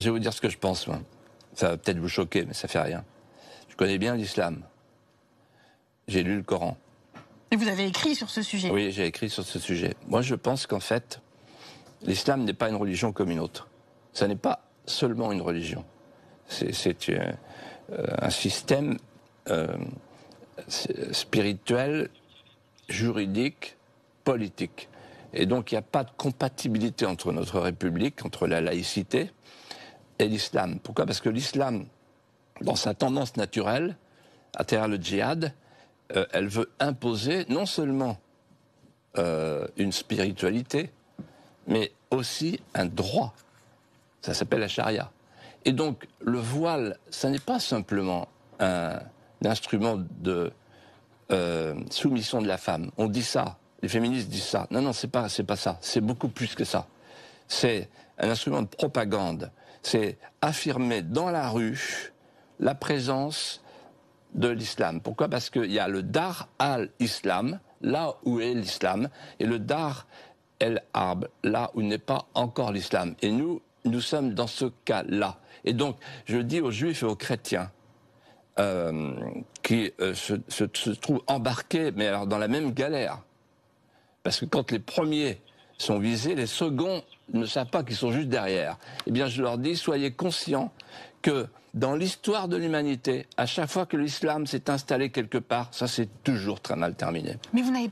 Je vais vous dire ce que je pense, Ça va peut-être vous choquer, mais ça fait rien. Je connais bien l'islam. J'ai lu le Coran. Et vous avez écrit sur ce sujet Oui, j'ai écrit sur ce sujet. Moi, je pense qu'en fait, l'islam n'est pas une religion comme une autre. Ça n'est pas seulement une religion. C'est euh, euh, un système euh, spirituel, juridique, politique. Et donc, il n'y a pas de compatibilité entre notre République, entre la laïcité, et l'islam. Pourquoi Parce que l'islam, dans sa tendance naturelle, à travers le djihad, euh, elle veut imposer non seulement euh, une spiritualité, mais aussi un droit. Ça s'appelle la charia. Et donc, le voile, ça n'est pas simplement un, instrument de euh, soumission de la femme. On dit ça, les féministes disent ça. Non, non, c'est pas, c'est pas ça. C'est beaucoup plus que ça. C'est un instrument de propagande c'est affirmer dans la ruche la présence de l'islam. Pourquoi Parce qu'il y a le dar al-islam, là où est l'islam, et le dar el-arb, là où n'est pas encore l'islam. Et nous, nous sommes dans ce cas-là. Et donc, je dis aux juifs et aux chrétiens, euh, qui euh, se, se, trouvent embarqués, mais alors dans la même galère. Parce que quand les premiers sont visés, les seconds ne savent pas qu'ils sont juste derrière. Eh bien, je leur dis, soyez conscients que dans l'histoire de l'humanité, à chaque fois que l'islam s'est installé quelque part, ça s'est toujours très mal terminé. Mais vous n'avez